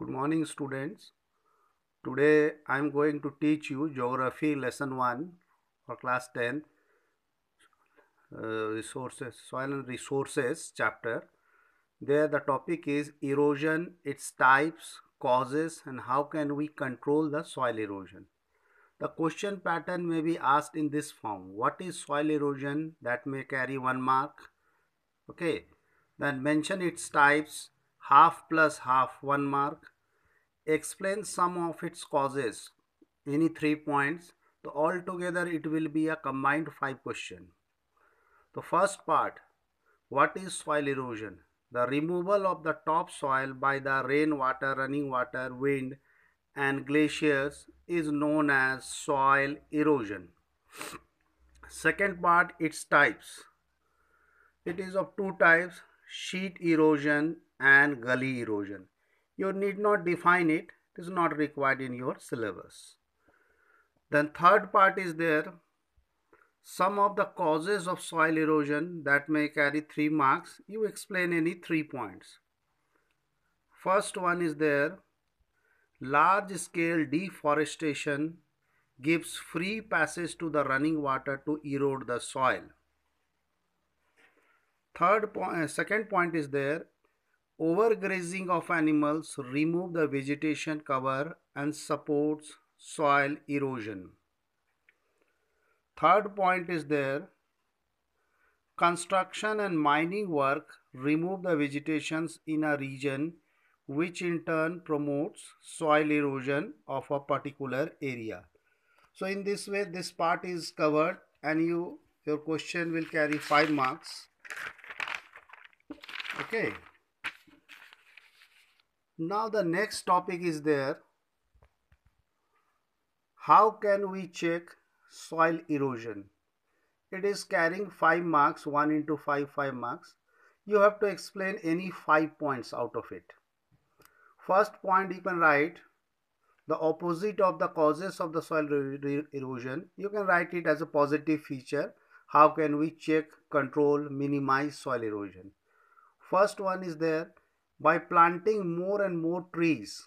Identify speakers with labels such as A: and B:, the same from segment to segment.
A: Good morning students. Today I am going to teach you Geography Lesson 1 for class 10 uh, resources, Soil and Resources chapter. There the topic is erosion, its types, causes and how can we control the soil erosion. The question pattern may be asked in this form. What is soil erosion? That may carry one mark. Okay. Then mention its types half plus half 1 mark explain some of its causes any three points so altogether it will be a combined five question the first part what is soil erosion the removal of the topsoil by the rainwater running water wind and glaciers is known as soil erosion second part its types it is of two types sheet erosion and gully erosion. You need not define it. It is not required in your syllabus. Then third part is there. Some of the causes of soil erosion that may carry three marks. You explain any three points. First one is there. Large scale deforestation gives free passage to the running water to erode the soil. Third point, eh, second point is there Overgrazing of animals remove the vegetation cover and supports soil erosion. Third point is there. Construction and mining work remove the vegetations in a region which in turn promotes soil erosion of a particular area. So in this way this part is covered and you your question will carry 5 marks. Okay. Now the next topic is there. How can we check soil erosion? It is carrying 5 marks, 1 into 5, 5 marks. You have to explain any 5 points out of it. First point you can write the opposite of the causes of the soil erosion. You can write it as a positive feature. How can we check, control, minimize soil erosion? First one is there by planting more and more trees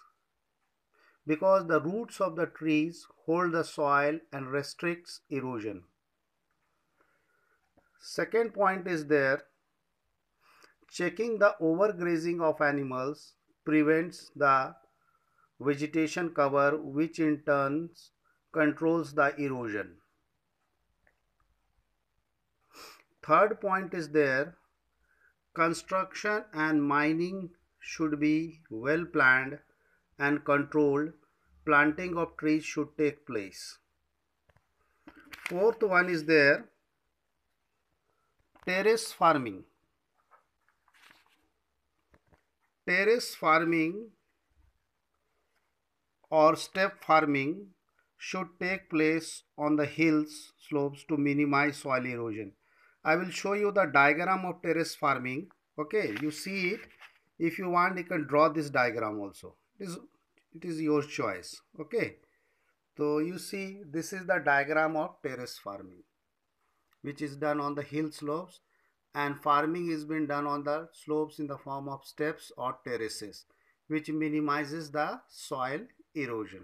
A: because the roots of the trees hold the soil and restricts erosion. Second point is there, checking the overgrazing of animals prevents the vegetation cover which in turn controls the erosion. Third point is there, construction and mining should be well planned and controlled planting of trees should take place. Fourth one is there terrace farming. Terrace farming or step farming should take place on the hills slopes to minimize soil erosion. I will show you the diagram of terrace farming. Okay, you see it if you want you can draw this diagram also it is it is your choice okay so you see this is the diagram of terrace farming which is done on the hill slopes and farming is being done on the slopes in the form of steps or terraces which minimizes the soil erosion.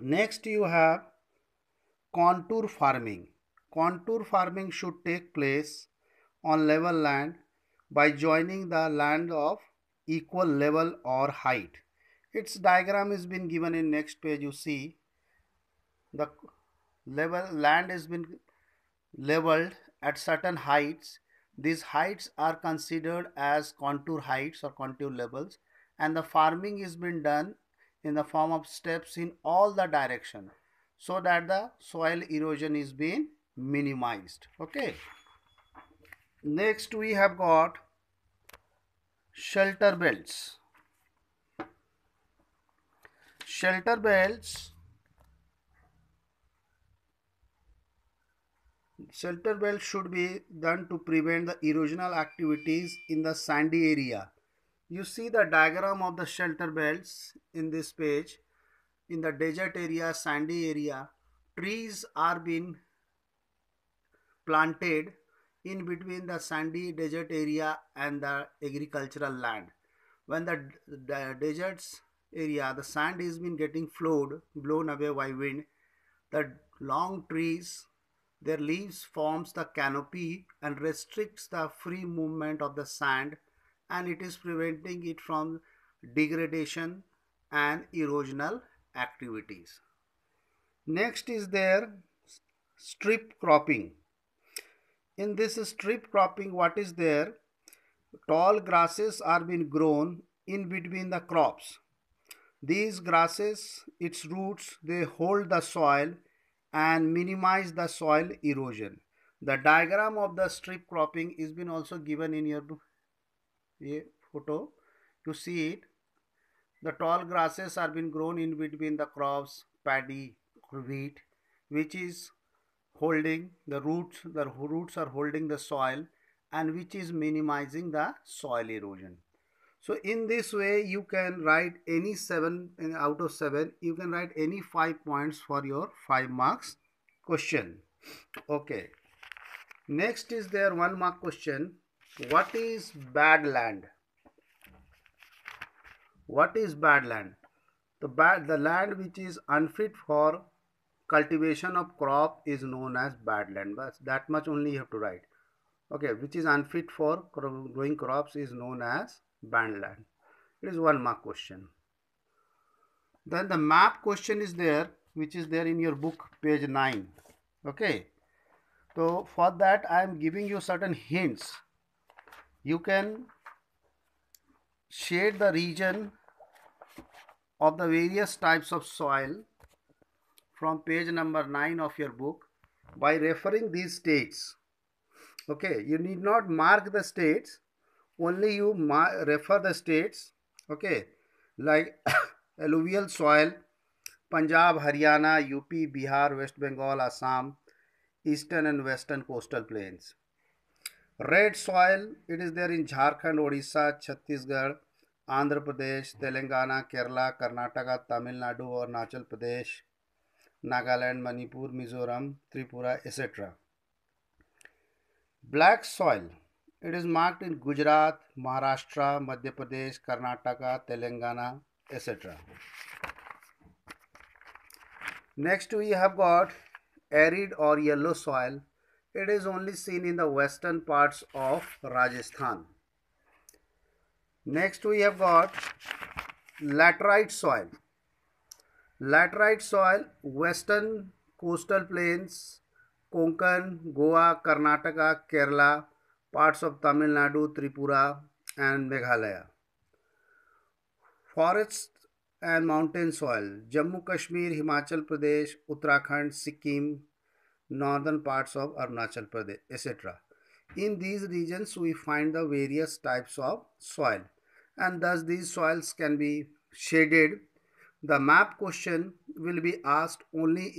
A: Next you have contour farming. Contour farming should take place on level land by joining the land of equal level or height. Its diagram is been given in next page you see the level land has been leveled at certain heights. These heights are considered as contour heights or contour levels and the farming is been done in the form of steps in all the direction so that the soil erosion is being minimized okay next we have got shelter belts shelter belts shelter belts should be done to prevent the erosional activities in the sandy area you see the diagram of the shelter belts in this page in the desert area sandy area trees are being planted in between the sandy desert area and the agricultural land. When the, the deserts area, the sand has been getting flowed, blown away by wind. The long trees, their leaves forms the canopy and restricts the free movement of the sand and it is preventing it from degradation and erosional activities. Next is their strip cropping in this strip cropping what is there tall grasses are being grown in between the crops these grasses its roots they hold the soil and minimize the soil erosion the diagram of the strip cropping is been also given in your photo you see it the tall grasses are being grown in between the crops paddy wheat which is holding the roots, the roots are holding the soil and which is minimizing the soil erosion. So in this way you can write any 7 out of 7 you can write any 5 points for your 5 marks question. Okay. Next is there 1 mark question. What is bad land? What is bad land? The bad the land which is unfit for cultivation of crop is known as badland but that much only you have to write okay which is unfit for growing crops is known as badland it is one mark question then the map question is there which is there in your book page 9 okay so for that I am giving you certain hints you can shade the region of the various types of soil from page number 9 of your book by referring these states. Okay, you need not mark the states, only you refer the states, okay, like alluvial soil, Punjab, Haryana, UP, Bihar, West Bengal, Assam, eastern and western coastal plains. Red soil, it is there in Jharkhand, Odisha, Chhattisgarh, Andhra Pradesh, Telangana, Kerala, Karnataka, Tamil Nadu, Arunachal Pradesh. Nagaland Manipur Mizoram Tripura etcetera black soil it is marked in Gujarat Maharashtra Madhya Pradesh Karnataka Telangana etcetera next we have got arid और yellow soil it is only seen in the western parts of Rajasthan next we have got laterite soil laterite soil, western coastal plains, Konkan, Goa, Karnataka, Kerala, parts of Tamil Nadu, Tripura, and Meghalaya. Forests and mountain soil, Jammu Kashmir, Himachal Pradesh, Uttarakhand, Sikkim, northern parts of Arunachal Pradesh, etc. In these regions, we find the various types of soil, and thus these soils can be shaded the map question will be asked only